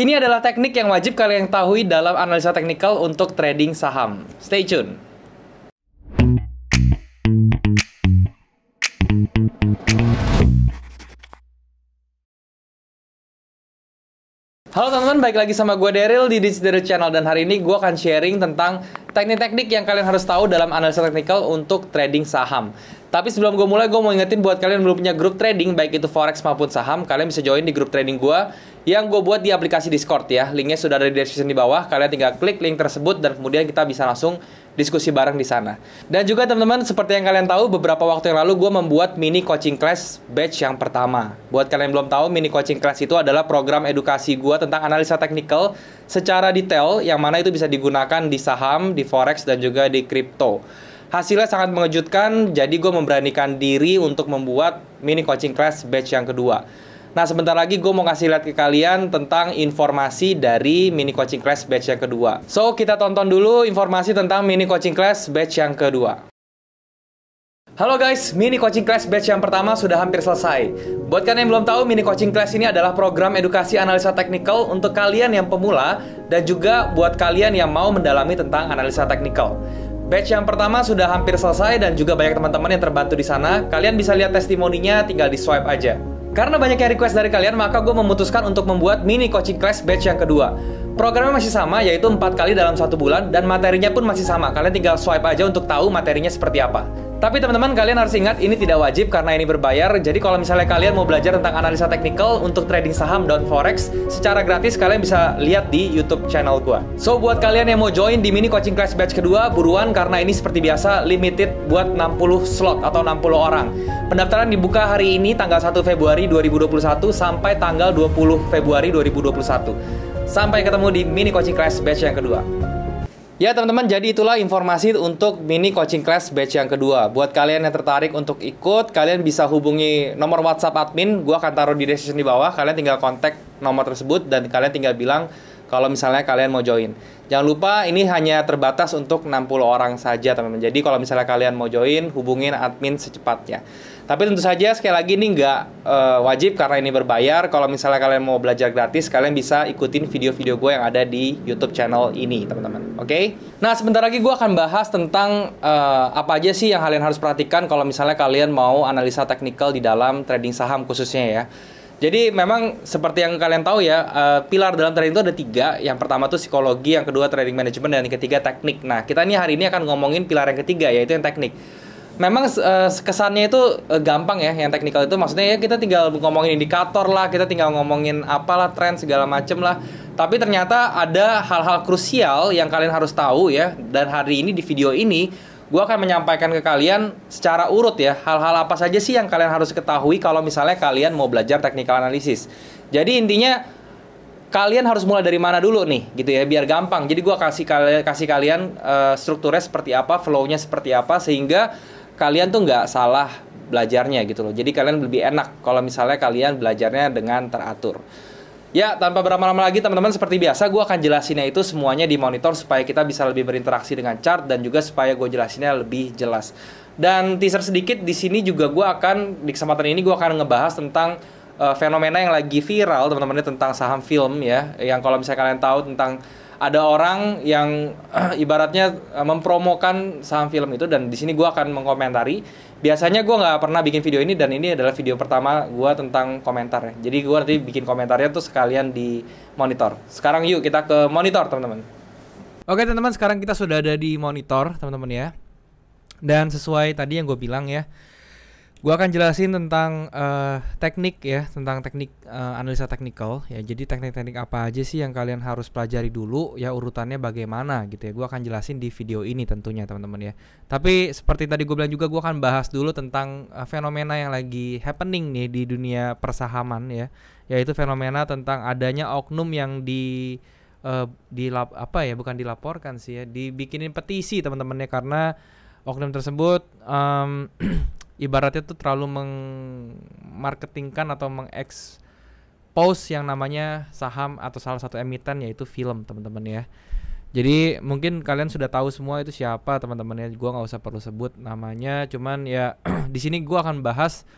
Ini adalah teknik yang wajib kalian ketahui dalam analisa teknikal untuk trading saham. Stay tune. Halo teman-teman, balik lagi sama gue Daryl di Digital Channel dan hari ini gue akan sharing tentang teknik-teknik yang kalian harus tahu dalam analisa teknikal untuk trading saham. Tapi sebelum gue mulai, gue mau ingetin buat kalian yang belum punya grup trading, baik itu forex maupun saham, kalian bisa join di grup trading gue yang gue buat di aplikasi Discord ya. Linknya sudah ada di description di bawah, kalian tinggal klik link tersebut dan kemudian kita bisa langsung diskusi bareng di sana. Dan juga teman-teman, seperti yang kalian tahu, beberapa waktu yang lalu gue membuat mini coaching class batch yang pertama. Buat kalian yang belum tahu, mini coaching class itu adalah program edukasi gue tentang analisa teknikal secara detail, yang mana itu bisa digunakan di saham, di di forex dan juga di crypto. Hasilnya sangat mengejutkan, jadi gue memberanikan diri untuk membuat mini coaching class batch yang kedua. Nah, sebentar lagi gue mau kasih lihat ke kalian tentang informasi dari mini coaching class batch yang kedua. So, kita tonton dulu informasi tentang mini coaching class batch yang kedua. Halo guys, mini coaching class batch yang pertama sudah hampir selesai. Buat kalian yang belum tahu, mini coaching class ini adalah program edukasi analisa teknikal untuk kalian yang pemula dan juga buat kalian yang mau mendalami tentang analisa teknikal. Batch yang pertama sudah hampir selesai dan juga banyak teman-teman yang terbantu di sana. Kalian bisa lihat testimoninya, tinggal di swipe aja. Karena banyak yang request dari kalian, maka gue memutuskan untuk membuat mini coaching class batch yang kedua. Programnya masih sama, yaitu 4 kali dalam satu bulan, dan materinya pun masih sama. Kalian tinggal swipe aja untuk tahu materinya seperti apa. Tapi teman-teman kalian harus ingat ini tidak wajib karena ini berbayar. Jadi kalau misalnya kalian mau belajar tentang analisa teknikal untuk trading saham dan forex secara gratis kalian bisa lihat di YouTube channel gua. So buat kalian yang mau join di mini coaching class batch kedua buruan karena ini seperti biasa limited buat 60 slot atau 60 orang. Pendaftaran dibuka hari ini tanggal 1 Februari 2021 sampai tanggal 20 Februari 2021. Sampai ketemu di mini coaching class batch yang kedua. Ya teman-teman, jadi itulah informasi untuk mini coaching class batch yang kedua. Buat kalian yang tertarik untuk ikut, kalian bisa hubungi nomor WhatsApp admin. Gua akan taruh di description di bawah. Kalian tinggal kontak nomor tersebut dan kalian tinggal bilang kalau misalnya kalian mau join. Jangan lupa ini hanya terbatas untuk 60 orang saja teman-teman. Jadi kalau misalnya kalian mau join, hubungin admin secepatnya. Tapi tentu saja sekali lagi ini nggak uh, wajib karena ini berbayar. Kalau misalnya kalian mau belajar gratis, kalian bisa ikutin video-video gue yang ada di YouTube channel ini, teman-teman. Oke? Okay? Nah, sebentar lagi gue akan bahas tentang uh, apa aja sih yang kalian harus perhatikan kalau misalnya kalian mau analisa teknikal di dalam trading saham khususnya ya. Jadi memang seperti yang kalian tahu ya, eh, pilar dalam trading itu ada tiga. Yang pertama tuh psikologi, yang kedua trading management, dan yang ketiga teknik. Nah, kita ini hari ini akan ngomongin pilar yang ketiga, yaitu yang teknik. Memang eh, kesannya itu eh, gampang ya, yang teknikal itu maksudnya ya kita tinggal ngomongin indikator lah, kita tinggal ngomongin apalah tren segala macem lah. Tapi ternyata ada hal-hal krusial yang kalian harus tahu ya. Dan hari ini di video ini gue akan menyampaikan ke kalian secara urut ya hal-hal apa saja sih yang kalian harus ketahui kalau misalnya kalian mau belajar teknikal analisis Jadi intinya kalian harus mulai dari mana dulu nih gitu ya biar gampang. Jadi gue kasih kalian kasih eh, kalian uh, strukturnya seperti apa, flownya seperti apa sehingga kalian tuh nggak salah belajarnya gitu loh. Jadi kalian lebih enak kalau misalnya kalian belajarnya dengan teratur. Ya, tanpa berlama-lama lagi teman-teman seperti biasa gue akan jelasinnya itu semuanya di monitor supaya kita bisa lebih berinteraksi dengan chart dan juga supaya gue jelasinnya lebih jelas. Dan teaser sedikit di sini juga gue akan di kesempatan ini gue akan ngebahas tentang uh, fenomena yang lagi viral teman-teman tentang saham film ya, yang kalau misalnya kalian tahu tentang ada orang yang ibaratnya eh, mempromokan saham film itu dan di sini gue akan mengkomentari. Biasanya gue nggak pernah bikin video ini dan ini adalah video pertama gue tentang komentar ya. Jadi gue nanti bikin komentarnya tuh sekalian di monitor. Sekarang yuk kita ke monitor teman-teman. Oke teman-teman sekarang kita sudah ada di monitor teman-teman ya. Dan sesuai tadi yang gue bilang ya, Gua akan jelasin tentang uh, teknik ya, tentang teknik uh, analisa teknikal ya. Jadi teknik-teknik apa aja sih yang kalian harus pelajari dulu ya urutannya bagaimana gitu ya. Gua akan jelasin di video ini tentunya teman-teman ya. Tapi seperti tadi gue bilang juga gua akan bahas dulu tentang uh, fenomena yang lagi happening nih di dunia persahaman ya, yaitu fenomena tentang adanya oknum yang di uh, lap, apa ya, bukan dilaporkan sih ya, dibikinin petisi teman-temannya karena oknum tersebut um, ibaratnya tuh terlalu mengmarketingkan atau mengekspos yang namanya saham atau salah satu emiten yaitu film teman-teman ya. Jadi mungkin kalian sudah tahu semua itu siapa teman-teman ya. Gua nggak usah perlu sebut namanya, cuman ya di sini gue akan bahas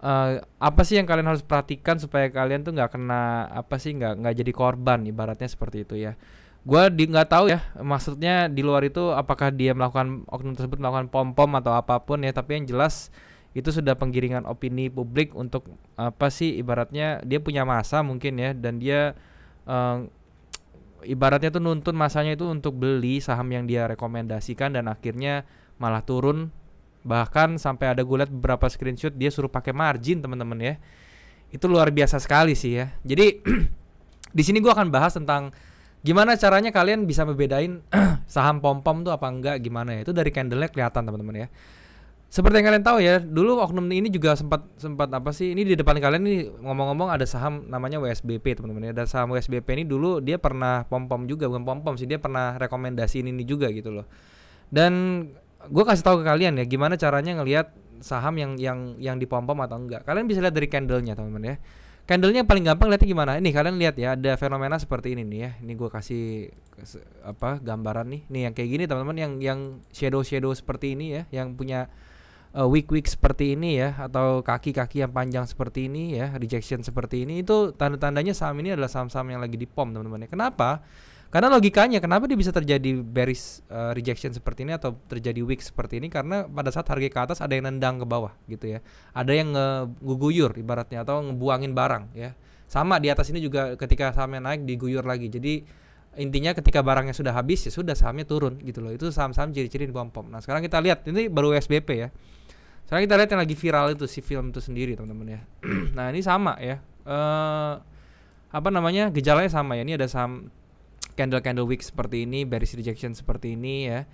uh, apa sih yang kalian harus perhatikan supaya kalian tuh nggak kena apa sih nggak nggak jadi korban ibaratnya seperti itu ya gue di nggak tahu ya maksudnya di luar itu apakah dia melakukan oknum tersebut melakukan pom pom atau apapun ya tapi yang jelas itu sudah penggiringan opini publik untuk apa sih ibaratnya dia punya masa mungkin ya dan dia uh, ibaratnya tuh nuntun masanya itu untuk beli saham yang dia rekomendasikan dan akhirnya malah turun bahkan sampai ada gue liat beberapa screenshot dia suruh pakai margin teman-teman ya itu luar biasa sekali sih ya jadi di sini gue akan bahas tentang Gimana caranya kalian bisa membedain saham pom-pom tuh apa enggak gimana ya? Itu dari candlenya kelihatan teman-teman ya. Seperti yang kalian tahu ya, dulu oknum ini juga sempat sempat apa sih? Ini di depan kalian ini ngomong-ngomong ada saham namanya WSBP teman-teman ya. Dan saham WSBP ini dulu dia pernah pom-pom juga, bukan pom-pom sih, dia pernah rekomendasi ini juga gitu loh. Dan gue kasih tahu ke kalian ya gimana caranya ngelihat saham yang yang yang dipompom atau enggak. Kalian bisa lihat dari candlenya teman-teman ya Candlenya paling gampang lihatnya gimana? Ini kalian lihat ya, ada fenomena seperti ini nih ya. Ini gue kasih apa gambaran nih. Nih yang kayak gini teman-teman yang yang shadow-shadow seperti ini ya, yang punya uh, eh, weak-weak seperti ini ya atau kaki-kaki yang panjang seperti ini ya, rejection seperti ini itu tanda-tandanya saham ini adalah saham-saham yang lagi di pom teman-teman ya. Kenapa? Karena logikanya kenapa dia bisa terjadi bearish uh, rejection seperti ini atau terjadi weak seperti ini karena pada saat harga ke atas ada yang nendang ke bawah gitu ya. Ada yang ngeguguyur ibaratnya atau ngebuangin barang ya. Sama di atas ini juga ketika sahamnya naik diguyur lagi. Jadi intinya ketika barangnya sudah habis ya sudah sahamnya turun gitu loh. Itu saham-saham ciri-ciri di pom. Nah, sekarang kita lihat ini baru SBP ya. Sekarang kita lihat yang lagi viral itu si film itu sendiri teman-teman ya. nah, ini sama ya. Eh uh, apa namanya? gejalanya sama ya. Ini ada saham candle candle week seperti ini, bearish rejection seperti ini ya.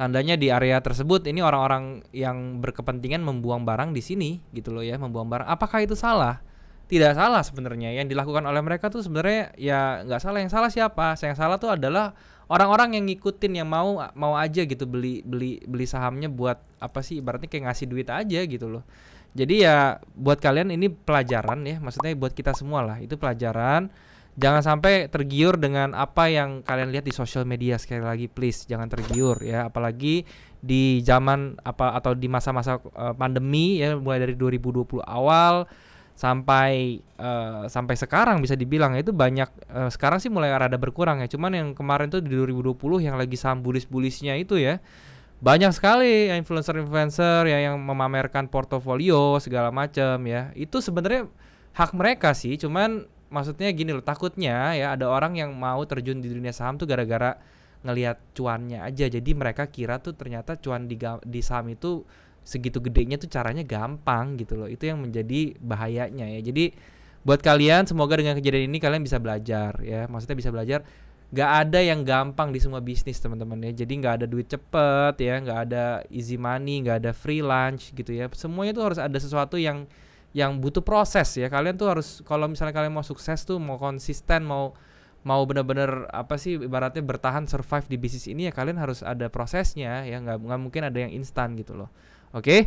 Tandanya di area tersebut ini orang-orang yang berkepentingan membuang barang di sini gitu loh ya, membuang barang. Apakah itu salah? Tidak salah sebenarnya. Yang dilakukan oleh mereka tuh sebenarnya ya nggak salah. Yang salah siapa? Yang salah tuh adalah orang-orang yang ngikutin yang mau mau aja gitu beli beli beli sahamnya buat apa sih ibaratnya kayak ngasih duit aja gitu loh jadi ya buat kalian ini pelajaran ya maksudnya buat kita semua lah itu pelajaran jangan sampai tergiur dengan apa yang kalian lihat di sosial media sekali lagi please jangan tergiur ya apalagi di zaman apa atau di masa-masa uh, pandemi ya mulai dari 2020 awal sampai uh, sampai sekarang bisa dibilang itu banyak uh, sekarang sih mulai rada berkurang ya cuman yang kemarin tuh di 2020 yang lagi saham bulis-bulisnya itu ya banyak sekali influencer-influencer ya yang memamerkan portofolio segala macam ya itu sebenarnya hak mereka sih cuman maksudnya gini loh takutnya ya ada orang yang mau terjun di dunia saham tuh gara-gara ngelihat cuannya aja jadi mereka kira tuh ternyata cuan di di saham itu segitu gedenya tuh caranya gampang gitu loh itu yang menjadi bahayanya ya jadi buat kalian semoga dengan kejadian ini kalian bisa belajar ya maksudnya bisa belajar nggak ada yang gampang di semua bisnis teman-teman ya jadi nggak ada duit cepet ya nggak ada easy money nggak ada free lunch gitu ya semuanya tuh harus ada sesuatu yang yang butuh proses ya. Kalian tuh harus kalau misalnya kalian mau sukses tuh mau konsisten, mau mau bener-bener apa sih ibaratnya bertahan survive di bisnis ini ya kalian harus ada prosesnya ya nggak nggak mungkin ada yang instan gitu loh. Oke. Okay?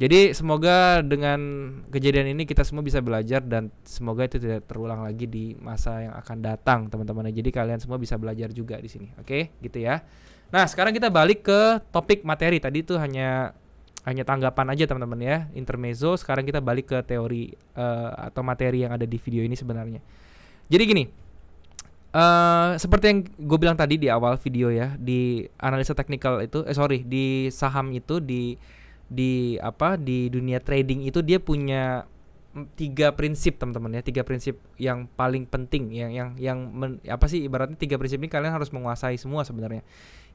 Jadi semoga dengan kejadian ini kita semua bisa belajar dan semoga itu tidak terulang lagi di masa yang akan datang, teman-teman. Jadi kalian semua bisa belajar juga di sini. Oke, okay? gitu ya. Nah, sekarang kita balik ke topik materi. Tadi itu hanya hanya tanggapan aja teman-teman ya intermezzo sekarang kita balik ke teori uh, atau materi yang ada di video ini sebenarnya jadi gini Uh, seperti yang gue bilang tadi di awal video ya di analisa teknikal itu eh sorry di saham itu di di apa di dunia trading itu dia punya tiga prinsip teman-teman ya tiga prinsip yang paling penting yang yang yang men, apa sih ibaratnya tiga prinsip ini kalian harus menguasai semua sebenarnya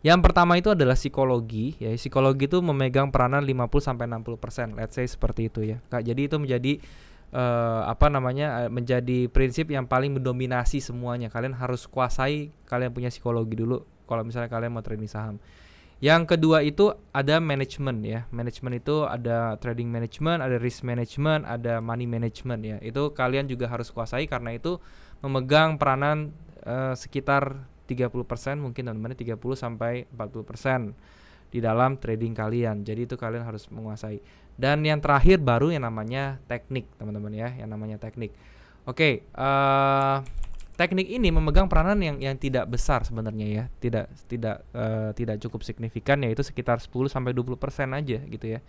yang pertama itu adalah psikologi, ya. Psikologi itu memegang peranan 50 sampai 60%, let's say seperti itu ya. Kak, jadi itu menjadi uh, apa namanya? Eh, menjadi prinsip yang paling mendominasi semuanya. Kalian harus kuasai, kalian punya psikologi dulu kalau misalnya kalian mau trading saham. Yang kedua itu ada manajemen ya. Manajemen itu ada trading management, ada risk management, ada money management ya. Itu kalian juga harus kuasai karena itu memegang peranan uh, sekitar 30% mungkin teman-teman 30 sampai 40% di dalam trading kalian. Jadi itu kalian harus menguasai. Dan yang terakhir baru yang namanya teknik, teman-teman ya, yang namanya teknik. Oke, okay, uh, eh, teknik ini memegang peranan yang yang tidak besar sebenarnya ya, tidak tidak uh, tidak cukup signifikan yaitu sekitar 10 sampai 20% aja gitu ya.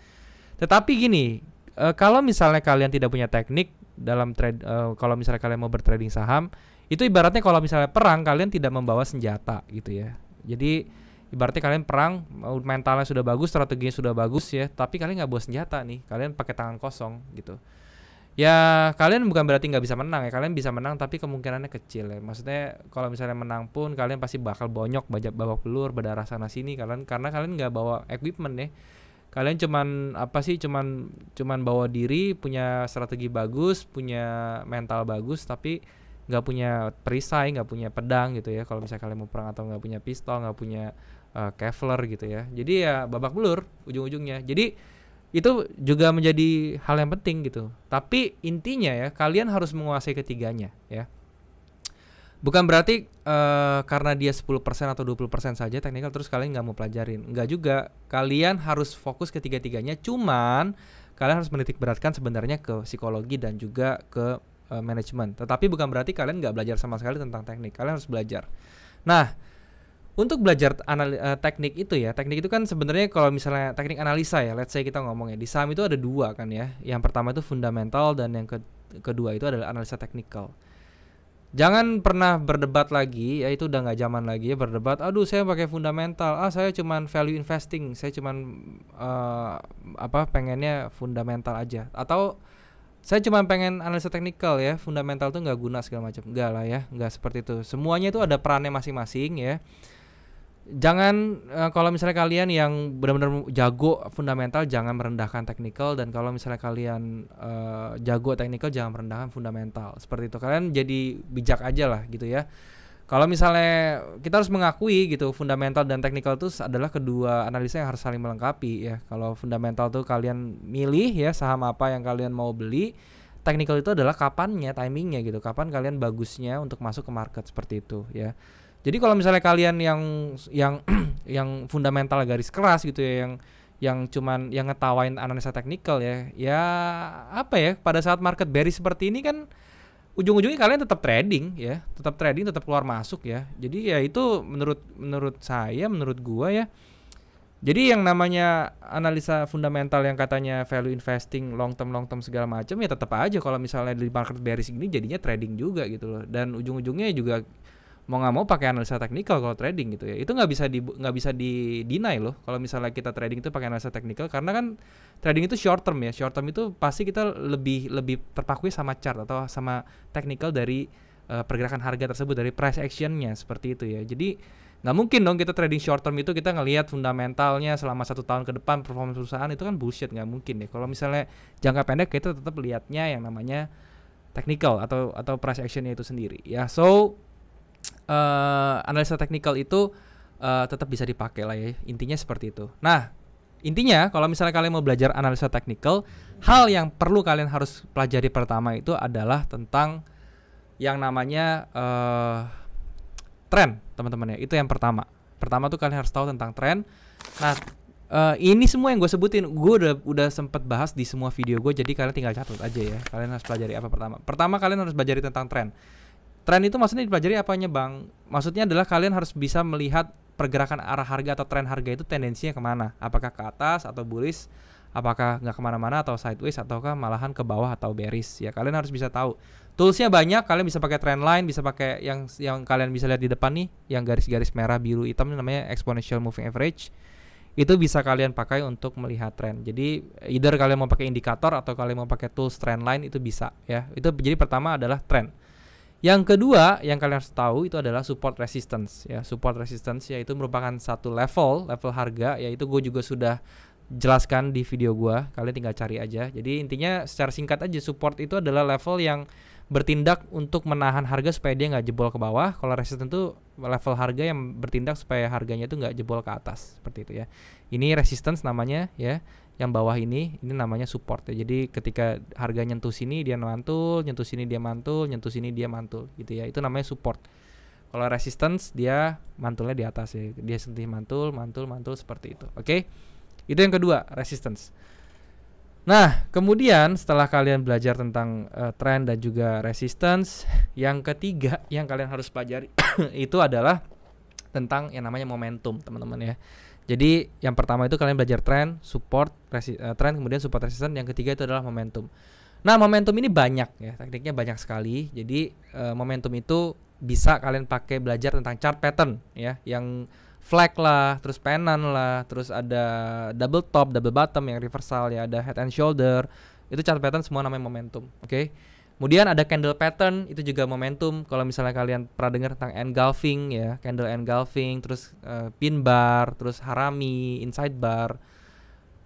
Tetapi gini, uh, kalau misalnya kalian tidak punya teknik dalam trade uh, kalau misalnya kalian mau bertrading saham, itu ibaratnya kalau misalnya perang kalian tidak membawa senjata gitu ya jadi ibaratnya kalian perang mentalnya sudah bagus strateginya sudah bagus ya tapi kalian nggak bawa senjata nih kalian pakai tangan kosong gitu ya kalian bukan berarti nggak bisa menang ya kalian bisa menang tapi kemungkinannya kecil ya maksudnya kalau misalnya menang pun kalian pasti bakal bonyok bajak bawa pelur berdarah sana sini kalian karena kalian nggak bawa equipment ya kalian cuman apa sih cuman cuman bawa diri punya strategi bagus punya mental bagus tapi nggak punya perisai nggak punya pedang gitu ya kalau misalnya kalian mau perang atau nggak punya pistol nggak punya uh, kevlar gitu ya jadi ya babak belur ujung-ujungnya jadi itu juga menjadi hal yang penting gitu tapi intinya ya kalian harus menguasai ketiganya ya bukan berarti uh, karena dia 10% atau 20% saja teknikal terus kalian nggak mau pelajarin nggak juga kalian harus fokus ketiga-tiganya cuman kalian harus menitik beratkan sebenarnya ke psikologi dan juga ke uh, eh, manajemen. Tetapi bukan berarti kalian nggak belajar sama sekali tentang teknik. Kalian harus belajar. Nah, untuk belajar eh, teknik itu ya, teknik itu kan sebenarnya kalau misalnya teknik analisa ya, let's say kita ngomongnya di saham itu ada dua kan ya. Yang pertama itu fundamental dan yang ke kedua itu adalah analisa teknikal. Jangan pernah berdebat lagi, ya itu udah nggak zaman lagi ya berdebat. Aduh, saya pakai fundamental. Ah, saya cuman value investing. Saya cuman uh, apa pengennya fundamental aja. Atau saya cuma pengen analisa teknikal ya fundamental tuh nggak guna segala macam nggak lah ya nggak seperti itu semuanya itu ada perannya masing-masing ya jangan uh, kalau misalnya kalian yang benar-benar jago fundamental jangan merendahkan teknikal dan kalau misalnya kalian uh, jago teknikal jangan merendahkan fundamental seperti itu kalian jadi bijak aja lah gitu ya kalau misalnya kita harus mengakui gitu fundamental dan technical itu adalah kedua analisa yang harus saling melengkapi ya kalau fundamental tuh kalian milih ya saham apa yang kalian mau beli technical itu adalah kapannya timingnya gitu kapan kalian bagusnya untuk masuk ke market seperti itu ya jadi kalau misalnya kalian yang yang yang fundamental garis keras gitu ya yang yang cuman yang ngetawain analisa technical ya ya apa ya pada saat market bearish seperti ini kan ujung-ujungnya kalian tetap trading ya, tetap trading, tetap keluar masuk ya. Jadi ya itu menurut menurut saya, menurut gua ya. Jadi yang namanya analisa fundamental yang katanya value investing long term long term segala macam ya tetap aja kalau misalnya di market bearish ini jadinya trading juga gitu loh. Dan ujung-ujungnya juga mau nggak mau pakai analisa teknikal kalau trading gitu ya itu nggak bisa di nggak bisa di deny loh kalau misalnya kita trading itu pakai analisa teknikal karena kan trading itu short term ya short term itu pasti kita lebih lebih terpaku sama chart atau sama teknikal dari uh, pergerakan harga tersebut dari price actionnya seperti itu ya jadi nggak mungkin dong kita trading short term itu kita ngelihat fundamentalnya selama satu tahun ke depan performa perusahaan itu kan bullshit nggak mungkin ya kalau misalnya jangka pendek kita tetap lihatnya yang namanya technical atau atau price actionnya itu sendiri ya so uh, analisa teknikal itu uh, tetap bisa dipakai lah ya. Intinya seperti itu. Nah, intinya kalau misalnya kalian mau belajar analisa teknikal, hal yang perlu kalian harus pelajari pertama itu adalah tentang yang namanya uh, tren, teman-teman ya. Itu yang pertama. Pertama tuh kalian harus tahu tentang tren. Nah, uh, ini semua yang gue sebutin, gue udah udah sempet bahas di semua video gue, jadi kalian tinggal catat aja ya. Kalian harus pelajari apa pertama. Pertama kalian harus belajar tentang tren. Tren itu maksudnya dipelajari apanya bang? Maksudnya adalah kalian harus bisa melihat pergerakan arah harga atau tren harga itu tendensinya kemana? Apakah ke atas atau bullish? Apakah nggak kemana-mana atau sideways ataukah malahan ke bawah atau bearish? Ya kalian harus bisa tahu. Toolsnya banyak, kalian bisa pakai trend line, bisa pakai yang yang kalian bisa lihat di depan nih, yang garis-garis merah, biru, hitam namanya exponential moving average itu bisa kalian pakai untuk melihat trend. Jadi either kalian mau pakai indikator atau kalian mau pakai tools trend line itu bisa ya. Itu jadi pertama adalah trend. Yang kedua yang kalian harus tahu itu adalah support resistance ya. Support resistance yaitu merupakan satu level, level harga yaitu gue juga sudah jelaskan di video gue. Kalian tinggal cari aja. Jadi intinya secara singkat aja support itu adalah level yang bertindak untuk menahan harga supaya dia nggak jebol ke bawah. Kalau resistance itu level harga yang bertindak supaya harganya itu nggak jebol ke atas seperti itu ya. Ini resistance namanya ya yang bawah ini ini namanya support ya jadi ketika harga nyentuh sini dia mantul nyentuh sini dia mantul nyentuh sini dia mantul gitu ya itu namanya support kalau resistance dia mantulnya di atas ya dia sentih mantul mantul mantul seperti itu oke okay? itu yang kedua resistance nah kemudian setelah kalian belajar tentang uh, trend dan juga resistance yang ketiga yang kalian harus pelajari itu adalah tentang yang namanya momentum teman-teman ya jadi yang pertama itu kalian belajar trend, support, resi uh, eh, tren, kemudian support resistance. Yang ketiga itu adalah momentum. Nah momentum ini banyak ya, tekniknya banyak sekali. Jadi uh, momentum itu bisa kalian pakai belajar tentang chart pattern ya, yang flag lah, terus pennant lah, terus ada double top, double bottom yang reversal ya, ada head and shoulder. Itu chart pattern semua namanya momentum, oke? Okay? Kemudian ada candle pattern itu juga momentum kalau misalnya kalian pernah dengar tentang engulfing ya, candle engulfing, terus uh, pin bar, terus harami, inside bar.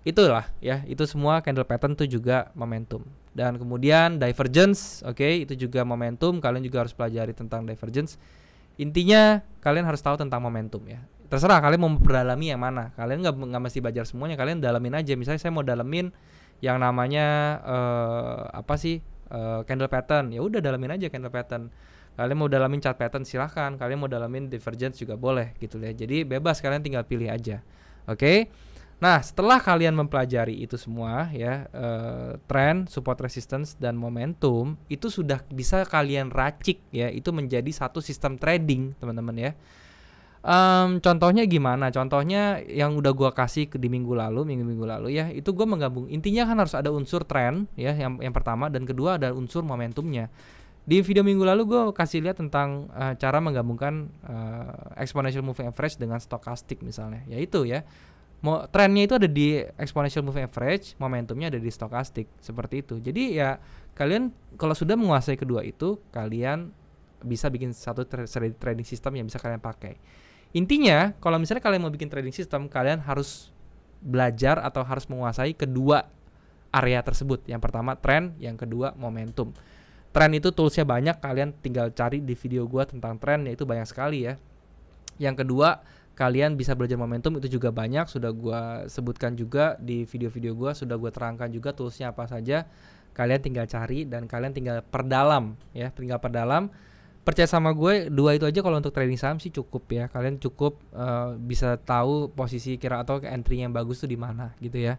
Itulah ya, itu semua candle pattern itu juga momentum. Dan kemudian divergence, oke, okay, itu juga momentum, kalian juga harus pelajari tentang divergence. Intinya kalian harus tahu tentang momentum ya. Terserah kalian mau memperdalami yang mana. Kalian nggak nggak mesti belajar semuanya, kalian dalamin aja. Misalnya saya mau dalamin yang namanya uh, apa sih? uh, candle pattern ya udah dalamin aja candle pattern kalian mau dalamin chart pattern silahkan kalian mau dalamin divergence juga boleh gitu ya jadi bebas kalian tinggal pilih aja oke okay? nah setelah kalian mempelajari itu semua ya uh, trend support resistance dan momentum itu sudah bisa kalian racik ya itu menjadi satu sistem trading teman-teman ya Um, contohnya gimana? Contohnya yang udah gua kasih di minggu lalu, minggu-minggu lalu ya, itu gua menggabung. Intinya kan harus ada unsur tren ya yang yang pertama dan kedua ada unsur momentumnya. Di video minggu lalu gue kasih lihat tentang uh, cara menggabungkan uh, exponential moving average dengan stokastik misalnya. Yaitu ya, mo trennya itu ada di exponential moving average, momentumnya ada di stokastik seperti itu. Jadi ya kalian kalau sudah menguasai kedua itu, kalian bisa bikin satu trading system yang bisa kalian pakai. Intinya, kalau misalnya kalian mau bikin trading system, kalian harus belajar atau harus menguasai kedua area tersebut. Yang pertama trend yang kedua momentum. Tren itu toolsnya banyak, kalian tinggal cari di video gua tentang trend yaitu banyak sekali ya. Yang kedua, kalian bisa belajar momentum itu juga banyak, sudah gua sebutkan juga di video-video gua, sudah gua terangkan juga toolsnya apa saja. Kalian tinggal cari dan kalian tinggal perdalam ya, tinggal perdalam percaya sama gue dua itu aja kalau untuk trading saham sih cukup ya kalian cukup uh, bisa tahu posisi kira atau entry yang bagus tuh di mana gitu ya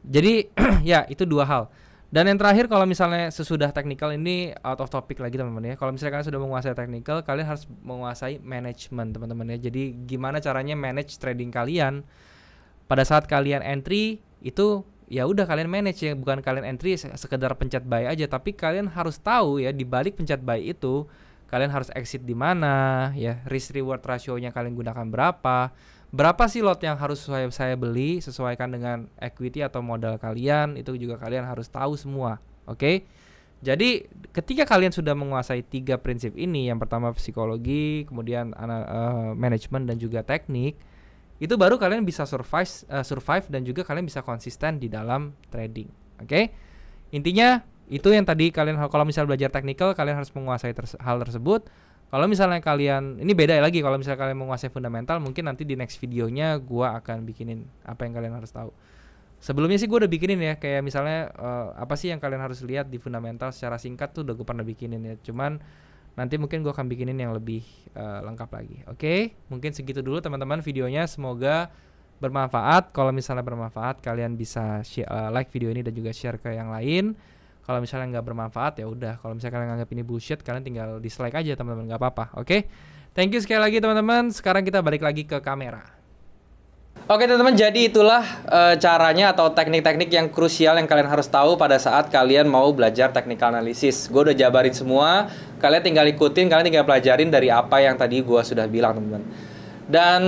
jadi ya itu dua hal dan yang terakhir kalau misalnya sesudah technical ini out of topic lagi teman-teman ya kalau misalnya kalian sudah menguasai technical kalian harus menguasai manajemen teman-teman ya jadi gimana caranya manage trading kalian pada saat kalian entry itu ya udah kalian manage ya bukan kalian entry sekedar pencet buy aja tapi kalian harus tahu ya di balik pencet buy itu kalian harus exit di mana ya risk reward rasionya kalian gunakan berapa berapa sih lot yang harus saya, saya beli sesuaikan dengan equity atau modal kalian itu juga kalian harus tahu semua oke okay? jadi ketika kalian sudah menguasai tiga prinsip ini yang pertama psikologi kemudian uh, eh, manajemen dan juga teknik itu baru kalian bisa survive uh, survive dan juga kalian bisa konsisten di dalam trading oke okay? intinya itu yang tadi kalian kalau misalnya belajar teknikal kalian harus menguasai terse hal tersebut. Kalau misalnya kalian ini beda lagi kalau misalnya kalian menguasai fundamental mungkin nanti di next videonya gua akan bikinin apa yang kalian harus tahu. Sebelumnya sih gue udah bikinin ya kayak misalnya uh, apa sih yang kalian harus lihat di fundamental secara singkat tuh udah gue pernah bikinin ya. Cuman nanti mungkin gue akan bikinin yang lebih uh, lengkap lagi. Oke, okay? mungkin segitu dulu teman-teman videonya. Semoga bermanfaat. Kalau misalnya bermanfaat, kalian bisa uh, like video ini dan juga share ke yang lain kalau misalnya nggak bermanfaat ya udah kalau misalnya kalian nganggap ini bullshit kalian tinggal dislike aja teman-teman nggak apa-apa oke okay? thank you sekali lagi teman-teman sekarang kita balik lagi ke kamera Oke teman-teman, jadi itulah uh, caranya atau teknik-teknik yang krusial yang kalian harus tahu pada saat kalian mau belajar teknikal analisis. Gue udah jabarin semua, kalian tinggal ikutin, kalian tinggal pelajarin dari apa yang tadi gue sudah bilang teman-teman. Dan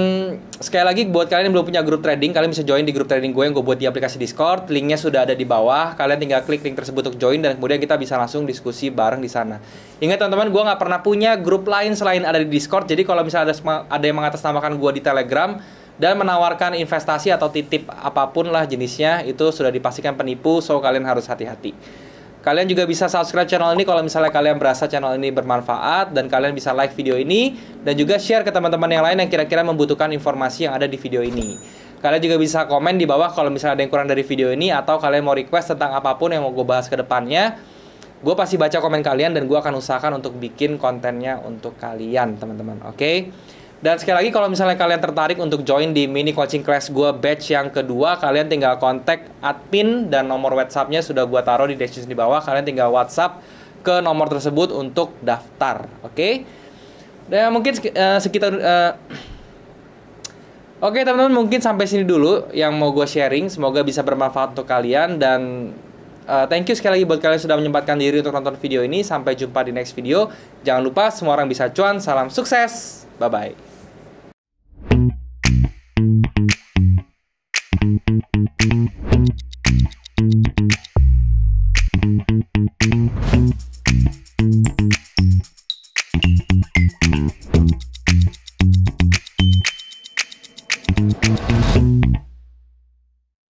sekali lagi buat kalian yang belum punya grup trading, kalian bisa join di grup trading gue yang gue buat di aplikasi Discord. Linknya sudah ada di bawah. Kalian tinggal klik link tersebut untuk join dan kemudian kita bisa langsung diskusi bareng di sana. Ingat teman-teman, gue nggak pernah punya grup lain selain ada di Discord. Jadi kalau misalnya ada ada yang mengatasnamakan gue di Telegram dan menawarkan investasi atau titip apapun lah jenisnya, itu sudah dipastikan penipu. So kalian harus hati-hati. Kalian juga bisa subscribe channel ini kalau misalnya kalian merasa channel ini bermanfaat dan kalian bisa like video ini dan juga share ke teman-teman yang lain yang kira-kira membutuhkan informasi yang ada di video ini. Kalian juga bisa komen di bawah kalau misalnya ada yang kurang dari video ini atau kalian mau request tentang apapun yang mau gue bahas ke depannya. Gue pasti baca komen kalian dan gue akan usahakan untuk bikin kontennya untuk kalian, teman-teman. Oke? Okay? Dan sekali lagi kalau misalnya kalian tertarik untuk join di mini coaching class gue batch yang kedua, kalian tinggal kontak admin dan nomor WhatsAppnya sudah gue taruh di description di bawah. Kalian tinggal WhatsApp ke nomor tersebut untuk daftar, oke? Okay? Dan mungkin eh, sekitar uh, Oke okay, teman-teman mungkin sampai sini dulu yang mau gue sharing semoga bisa bermanfaat untuk kalian dan uh, thank you sekali lagi buat kalian sudah menyempatkan diri untuk nonton video ini sampai jumpa di next video jangan lupa semua orang bisa cuan salam sukses bye bye